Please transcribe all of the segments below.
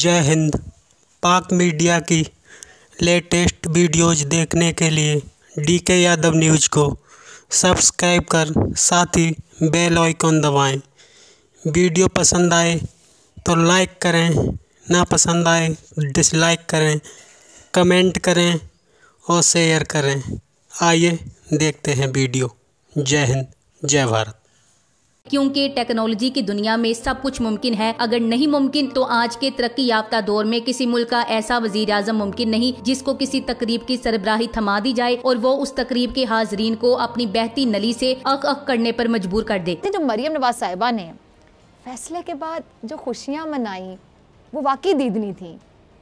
जय हिंद पाक मीडिया की लेटेस्ट वीडियोज देखने के लिए डी के यादव न्यूज को सब्सक्राइब कर साथ ही बेल आइकॉन दबाएं वीडियो पसंद आए तो लाइक करें ना पसंद आए डिसलाइक करें कमेंट करें और शेयर करें आइए देखते हैं वीडियो जय हिंद जय भारत क्योंकि टेक्नोलॉजी की दुनिया में सब कुछ मुमकिन है अगर नहीं मुमकिन तो आज के तरक्की याफ्ता दौर में किसी मुल्क का ऐसा वजीर आजम मुमकिन नहीं जिसको किसी तकरीब की सरबराही थमा दी जाए और वो उस तकरीब के हाजरीन को अपनी बहती नली से अक अक करने पर मजबूर कर दे जो मरियम नवाज साहिबा ने फैसले के बाद जो खुशियाँ मनाई वो वाकई दीदनी थी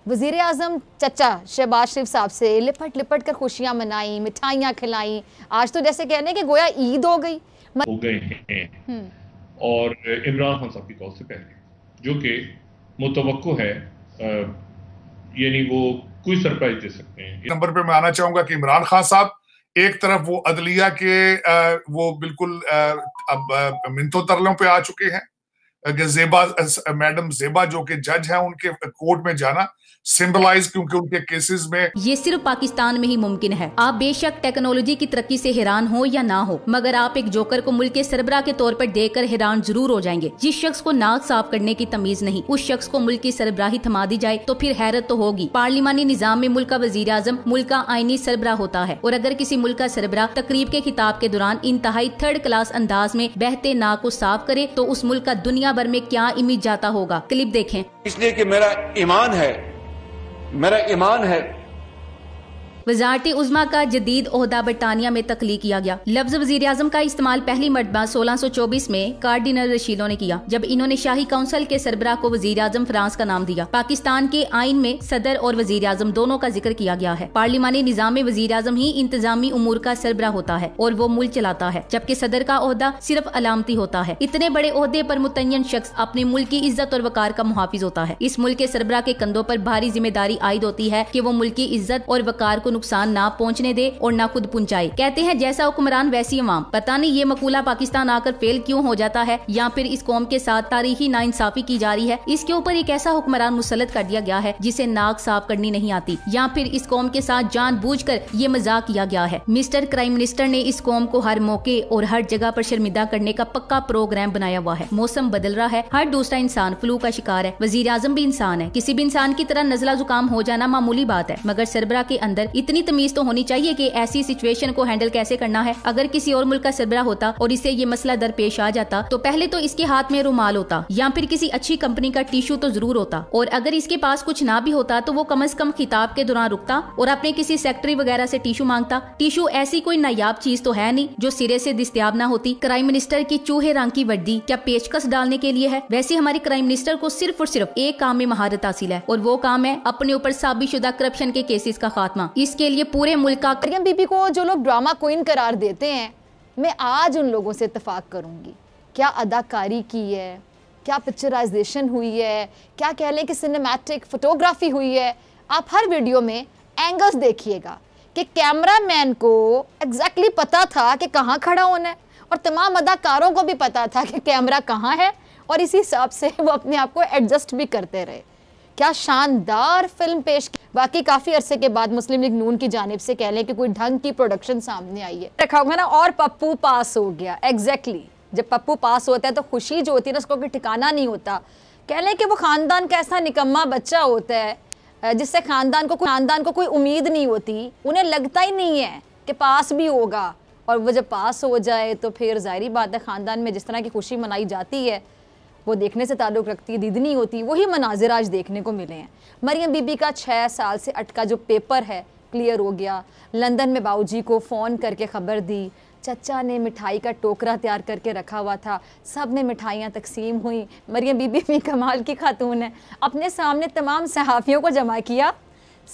वज़ी अजम चचा शहबाज शरीफ साहब से लिपट लिपट कर खुशियाँ मनाई मिठाइयाँ खिलाई आज तो जैसे कहने की गोया ईद हो गई हो गए हैं हम्म। और इमरान खान साहब की कॉल से पहले जो कि मुतव है यानी वो कोई सरप्राइज दे सकते हैं नंबर पे मैं आना चाहूंगा कि इमरान खान साहब एक तरफ वो अदलिया के वो बिल्कुल अब मिनतों तरलों पे आ चुके हैं जेबा मैडम जेबा जो के जज हैं उनके कोर्ट में जाना सिंबलाइज क्योंकि उनके केसेस में ये सिर्फ पाकिस्तान में ही मुमकिन है आप बेशक टेक्नोलॉजी की तरक्की से हैरान हो या ना हो मगर आप एक जोकर को मुल्क के सरबरा के तौर पर देखकर हैरान जरूर हो जाएंगे जिस शख्स को नाक साफ करने की तमीज नहीं उस शख्स को मुल्क की सरबराही थमा दी जाए तो फिर हैरत तो होगी पार्लिमानी निजाम में मुल्क का वजीर आजम मुल्क का आईनी सरबरा होता है और अगर किसी मुल्क का सरबरा तकरीब के खिताब के दौरान इंतहाई थर्ड क्लास अंदाज में बहते नाक को साफ करे तो उस मुल्क का दुनिया दुनिया भर में क्या इमेज जाता होगा क्लिप देखें इसलिए कि मेरा ईमान है मेरा ईमान है वजारत उजमा का जदीद अहदा बरतानिया में तख्ली किया गया लफ्ज वजीर अजम का इस्तेमाल पहली मरतबा सोलह सौ चौबीस में कार्डिनल रशीदों ने किया जब इन्होंने शाही काउंसिल के सरबरा को वजीर अजम फ्रांस का नाम दिया पाकिस्तान के आइन में सदर और वजीर अजम दोनों का जिक्र किया गया है पार्लिमानी निज़ाम में वजीर अजम ही इंतजामी उमूर का सरबरा होता है और वो मुल्क चलाता है जबकि सदर का अहदा सिर्फ अलामती होता है इतने बड़े अहदे पर मुतयन शख्स अपने मुल्क की इज्जत और वकार का मुहाफिज होता है इस मुल्क के सरबरा के कंधों पर भारी जिम्मेदारी आयद होती है की वो मुल्क की इज्जत और वकार को नुकसान ना पहुँचने दे और ना खुद पहुँचाए कहते हैं जैसा हुक्मरान वैसी अवाम पता नहीं ये मकूला पाकिस्तान आकर फेल क्यों हो जाता है या फिर इस कौम के साथ तारीखी ना इंसाफी की जा रही है इसके ऊपर एक ऐसा हुक्मरान मुसलत कर दिया गया है जिसे नाक साफ करनी नहीं आती या फिर इस कौम के साथ जान बूझ कर ये मजाक किया गया है मिस्टर क्राइम मिनिस्टर ने इस कौम को हर मौके और हर जगह आरोप शर्मिंदा करने का पक्का प्रोग्राम बनाया हुआ है मौसम बदल रहा है हर दूसरा इंसान फ्लू का शिकार है वजीर आजम भी इंसान है किसी भी इंसान की तरह नजला जुकाम हो जाना मामूली बात है मगर सरबरा के अंदर इतने इतनी तमीज तो होनी चाहिए की ऐसी सिचुएशन को हैंडल कैसे करना है अगर किसी और मुल्क का सरबरा होता और इसे ये मसला दरपेश आ जाता तो पहले तो इसके हाथ में रुमाल होता या फिर किसी अच्छी कंपनी का टिश्यू तो जरूर होता और अगर इसके पास कुछ ना भी होता तो वो कम अज कम खिताब के दौरान रुकता और अपने किसी सेक्रेटरी वगैरह से टिशू मांगता टिशू ऐसी कोई नायाब चीज तो है नहीं जो सिरे से दस्तियाब ना होती क्राइम मिनिस्टर की चूहे रंग की वर्दी क्या पेशकश डालने के लिए है वैसे हमारे क्राइम मिनिस्टर को सिर्फ और सिर्फ एक काम में महारत हासिल है और वो काम है अपने ऊपर साबित शुदा करप्शन के केसेस का खात्मा इस इसके लिए पूरे मुल्क का मरियम बीबी को जो लोग ड्रामा क्वीन करार देते हैं मैं आज उन लोगों से इतफाक़ करूंगी क्या अदाकारी की है क्या पिक्चराइजेशन हुई है क्या कह लें कि सिनेमैटिक फोटोग्राफी हुई है आप हर वीडियो में एंगल्स देखिएगा कि कैमरामैन को एग्जैक्टली exactly पता था कि कहाँ खड़ा होना है और तमाम अदाकारों को भी पता था कि कैमरा कहाँ है और इसी हिसाब से वो अपने आप को एडजस्ट भी करते रहे क्या शानदार फिल्म पेश की बाकी काफी अरसे के बाद मुस्लिम लीग नून की जानब से कह लें कि कोई ढंग की प्रोडक्शन सामने आई है रखा होगा ना और पप्पू पास हो गया एग्जैक्टली exactly. जब पप्पू पास होता है तो खुशी जो होती है ना उसको कोई ठिकाना नहीं होता कह लें कि वो खानदान का ऐसा निकम्मा बच्चा होता है जिससे खानदान को खानदान को कोई उम्मीद नहीं होती उन्हें लगता ही नहीं है कि पास भी होगा और वो जब पास हो जाए तो फिर ज़ाहरी बात है ख़ानदान में जिस तरह की खुशी मनाई जाती है वो देखने से ताल्लुक़ रखती है दीदनी होती वही मनाजिर आज देखने को मिले हैं मरियम बीबी का छः साल से अटका जो पेपर है क्लियर हो गया लंदन में बाबूजी को फ़ोन करके ख़बर दी चचा ने मिठाई का टोकरा तैयार करके रखा हुआ था सब में मिठाइयाँ तकसीम हुई मरियम बीबी भी कमाल की खातून है अपने सामने तमाम सहाफ़ियों को जमा किया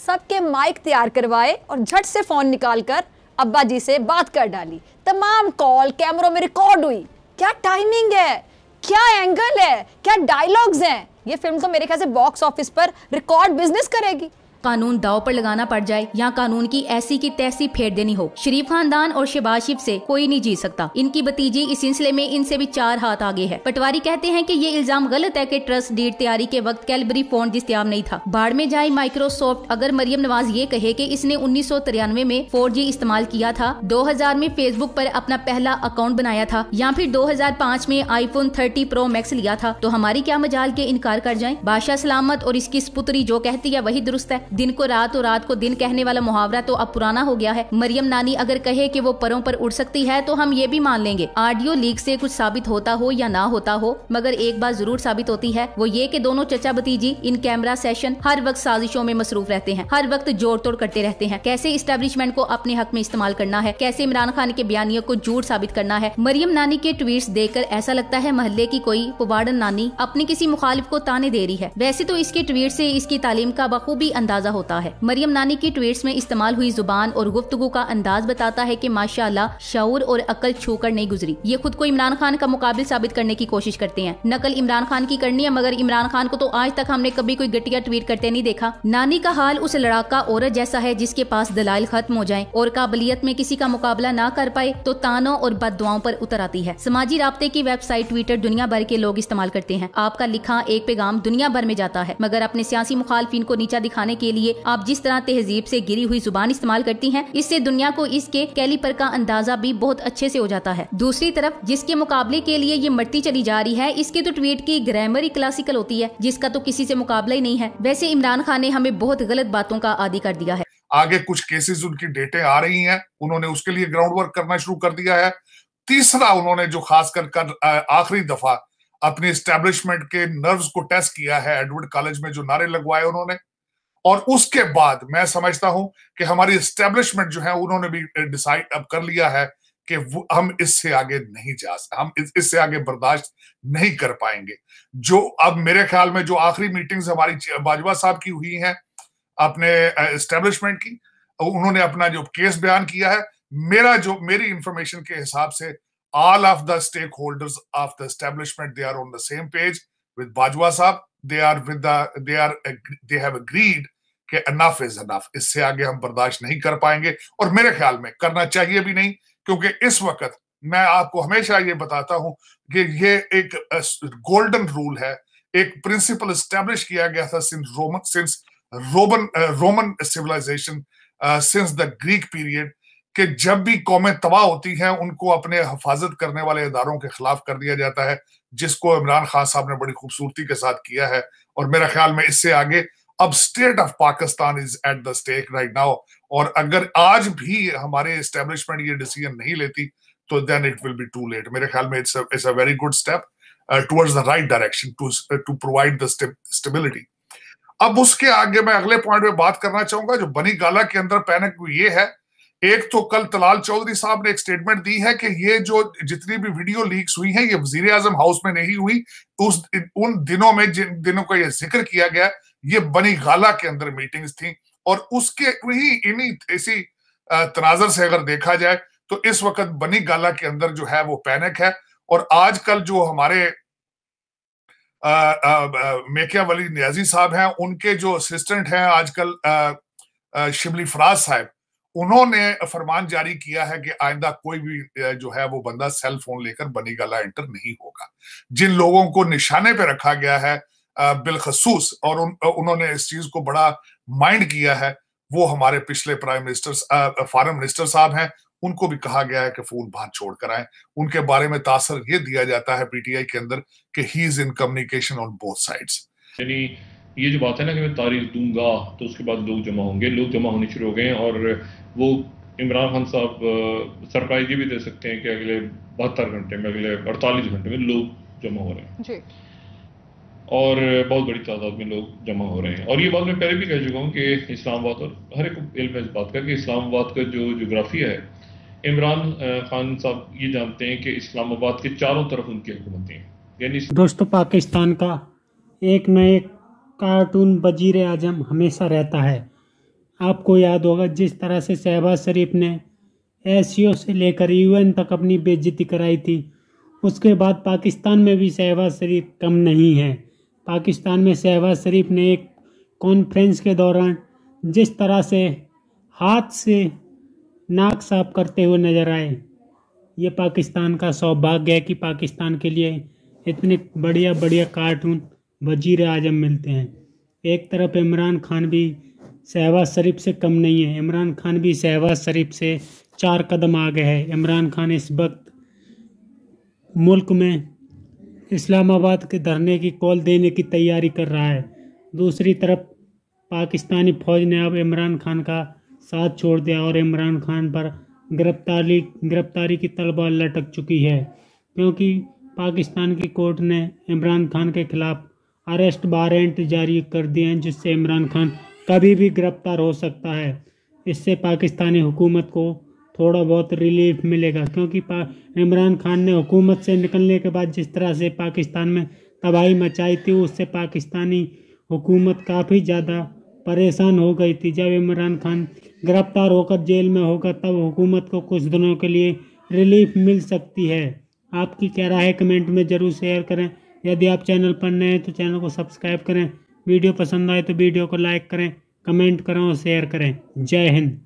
सबके माइक तैयार करवाए और झट से फ़ोन निकाल कर अब्बा जी से बात कर डाली तमाम कॉल कैमरों में रिकॉर्ड हुई क्या टाइमिंग है क्या एंगल है क्या डायलॉग्स हैं ये फिल्म तो मेरे ख्याल से बॉक्स ऑफिस पर रिकॉर्ड बिजनेस करेगी कानून दाव पर लगाना पड़ जाए या कानून की ऐसी की तैसी फेर देनी हो शरीफ खानदान और शहबाज शिफ से कोई नहीं जीत सकता इनकी भतीजी इस सिलसिले में इनसे भी चार हाथ आगे है पटवारी कहते हैं की ये इल्जाम गलत है की ट्रस्ट डीड तैयारी के वक्त कैलबरी फोन दस्तियाब नहीं था बाढ़ में जाए माइक्रोसॉफ्ट अगर मरियम नवाज ये कहे की इसने उन्नीस सौ तिरानवे में फोर जी इस्तेमाल किया था दो हजार में फेसबुक आरोप अपना पहला अकाउंट बनाया था या फिर दो हजार पाँच में आईफोन थर्टी प्रो मैक्स लिया था तो हमारी क्या मजाल के इनकार कर जाए बादशाह सलामत और इसकी सपुत्री जो कहती है वही दुरुस्त है दिन को रात और रात को दिन कहने वाला मुहावरा तो अब पुराना हो गया है मरियम नानी अगर कहे कि वो परों पर उड़ सकती है तो हम ये भी मान लेंगे ऑडियो लीक से कुछ साबित होता हो या ना होता हो मगर एक बात जरूर साबित होती है वो ये कि दोनों चचा भतीजी इन कैमरा सेशन हर वक्त साजिशों में मसरूफ रहते हैं हर वक्त जोड़ तोड़ करते रहते हैं कैसे इस्टेब्लिशमेंट को अपने हक में इस्तेमाल करना है कैसे इमरान खान के बयानियों को झूठ साबित करना है मरियम नानी के ट्वीट देखकर ऐसा लगता है मोहल्ले की कोई पुबाड़न नानी अपने किसी मुखालिफ को ताने दे रही है वैसे तो इसके ट्वीट ऐसी इसकी तालीम का बखूबी अंदाज अंदाजा होता है मरियम नानी की ट्वीट में इस्तेमाल हुई जुबान और गुफ्तगु का अंदाज बताता है की माशा शौर और अक्ल छू कर नहीं गुजरी ये खुद को इमरान खान का मुकाबल साबित करने की कोशिश करते हैं नकल इमरान खान की करनी है मगर इमरान खान को तो आज तक हमने कभी कोई घटिया ट्वीट करते नहीं देखा नानी का हाल उस लड़ाका औरत जैसा है जिसके पास दलाल खत्म हो जाए और काबिलियत में किसी का मुकाबला ना कर पाए तो तानों और बद दुआओं पर उतर आती है समाजी रबते की वेबसाइट ट्विटर दुनिया भर के लोग इस्तेमाल करते हैं आपका लिखा एक पैगाम दुनिया भर में जाता है मगर अपने सियासी मुखालफिन को नीचा दिखाने की के लिए आप जिस तरह तहजीब से गिरी हुई जुबान इस्तेमाल करती हैं इससे दुनिया को इसके कैलिपर का अंदाजा भी बहुत अच्छे से हो जाता है दूसरी तरफ जिसके मुकाबले के लिए ये मरती चली जा रही है इसके तो ट्वीट की ग्रामर ही क्लासिकल होती है जिसका तो किसी से मुकाबला ही नहीं है वैसे इमरान खान ने हमें बहुत गलत बातों का आदि कर दिया है आगे कुछ केसेस उनकी डेटे आ रही हैं उन्होंने उसके लिए ग्राउंड वर्क करना शुरू कर दिया है तीसरा उन्होंने जो खास कर, आखिरी दफा अपने स्टैब्लिशमेंट के नर्व्स को टेस्ट किया है एडवर्ड कॉलेज में जो नारे लगवाए उन्होंने और उसके बाद मैं समझता हूं कि हमारी स्टेब्लिशमेंट जो है उन्होंने भी डिसाइड अब कर लिया है कि हम इससे आगे नहीं जा सकते हम इससे आगे बर्दाश्त नहीं कर पाएंगे जो अब मेरे ख्याल में जो आखिरी मीटिंग्स हमारी बाजवा साहब की हुई हैं अपने एस्टेब्लिशमेंट की उन्होंने अपना जो केस बयान किया है मेरा जो मेरी इंफॉर्मेशन के हिसाब से all of the stake holders of the they they are on the same page with Bajwa sahab they are the कि अनफ इज अनफ इससे आगे हम बर्दाश्त नहीं कर पाएंगे और मेरे ख्याल में करना चाहिए भी नहीं क्योंकि इस वक्त मैं आपको हमेशा ये बताता हूं कि ये एक गोल्डन रूल है एक प्रिंसिपल स्टैब्लिश किया गया था since Roman since Roman Roman civilization since the Greek period कि जब भी कौमें तबाह होती हैं उनको अपने हफाजत करने वाले इदारों के खिलाफ कर दिया जाता है जिसको इमरान खान साहब ने बड़ी खूबसूरती के साथ किया है और मेरा ख्याल में इससे आगे अब state of Pakistan is at the stake right now और अगर आज भी हमारे एस्टेब्लिशमेंट ये डिसीजन नहीं लेती तो then it will be too late मेरे ख्याल में it's it's a very good step towards the right direction to to provide the stability अब उसके आगे मैं अगले पॉइंट पे बात करना चाहूंगा जो बनी गाला के अंदर पैनिक ये है एक तो कल तलाल चौधरी साहब ने एक स्टेटमेंट दी है कि ये जो जितनी भी वीडियो लीक्स हुई हैं ये वजीर आजम हाउस में नहीं हुई उस उन दिनों में जिन दिनों का ये जिक्र किया गया ये गाला के अंदर मीटिंग्स थी और उसके ही इन्हीं इसी तनाजर से अगर देखा जाए तो इस वक्त बनी गाला के अंदर जो है वो पैनिक है और आजकल जो हमारे मेकिया वली न्याजी साहब हैं उनके जो असिस्टेंट हैं आजकल शिमली फराज साहब उन्होंने फरमान जारी किया है कि आइंदा कोई भी जो है वो बंदा सेल फोन लेकर बनी गाला एंटर नहीं होगा जिन लोगों को निशाने पर रखा गया है बिलखसूस और उन, उन्होंने इस चीज को बड़ा माइंड किया है वो हमारे पिछले प्राइम मिनिस्टर फॉरन मिनिस्टर साहब हैं उनको भी कहा गया है कि फूल बाहर छोड़ कर आए उनके बारे में तासर ये दिया जाता है पीटीआई के अंदर कि he is in communication on both sides यानी ये जो बात है ना कि मैं तारीख दूंगा तो उसके बाद लोग जमा होंगे लोग जमा होने शुरू हो गए और वो इमरान खान साहब सरप्राइज ये भी दे सकते हैं कि अगले बहत्तर घंटे में अगले अड़तालीस घंटे में लोग जमा हो रहे हैं जी और बहुत बड़ी तादाद में लोग जमा हो रहे हैं और ये बात मैं पहले भी कह चुका हूँ कि इस्लामाबाद और हर एक इल्म है इस बात का कि इस्लामाबाद का जो जोग्राफिया है इमरान खान साहब ये जानते हैं कि इस्लामाबाद के चारों तरफ उनकी हुकूमतें हैं यानी दोस्तों पाकिस्तान का एक न एक कार्टून वजीर आजम हमेशा रहता है आपको याद होगा जिस तरह से शहबाज शरीफ ने एस से लेकर यूएन तक अपनी बेजती कराई थी उसके बाद पाकिस्तान में भी शहबाज शरीफ कम नहीं है पाकिस्तान में शहबाज शरीफ ने एक कॉन्फ्रेंस के दौरान जिस तरह से हाथ से नाक साफ करते हुए नजर आए ये पाकिस्तान का सौभाग्य है कि पाकिस्तान के लिए इतने बढ़िया बढ़िया कार्टून वजीर आजम मिलते हैं एक तरफ इमरान खान भी शहबाज शरीफ से कम नहीं है इमरान खान भी शहबाज शरीफ से चार कदम आगे है इमरान खान इस वक्त मुल्क में इस्लामाबाद के धरने की कॉल देने की तैयारी कर रहा है दूसरी तरफ पाकिस्तानी फौज ने अब इमरान खान का साथ छोड़ दिया और इमरान खान पर गिरफ्तारी गिरफ्तारी की तलवार लटक चुकी है क्योंकि पाकिस्तान की कोर्ट ने इमरान खान के खिलाफ अरेस्ट वारंट जारी कर दिए हैं जिससे इमरान खान कभी भी गिरफ्तार हो सकता है इससे पाकिस्तानी हुकूमत को थोड़ा बहुत रिलीफ मिलेगा क्योंकि इमरान खान ने हुकूमत से निकलने के बाद जिस तरह से पाकिस्तान में तबाही मचाई थी उससे पाकिस्तानी हुकूमत काफ़ी ज़्यादा परेशान हो गई थी जब इमरान खान गिरफ्तार होकर जेल में होगा तब हुकूमत को कुछ दिनों के लिए रिलीफ मिल सकती है आपकी क्या राय है कमेंट में ज़रूर शेयर करें यदि आप चैनल पर नए हैं तो चैनल को सब्सक्राइब करें वीडियो पसंद आए तो वीडियो को लाइक करें कमेंट करें और शेयर करें जय हिंद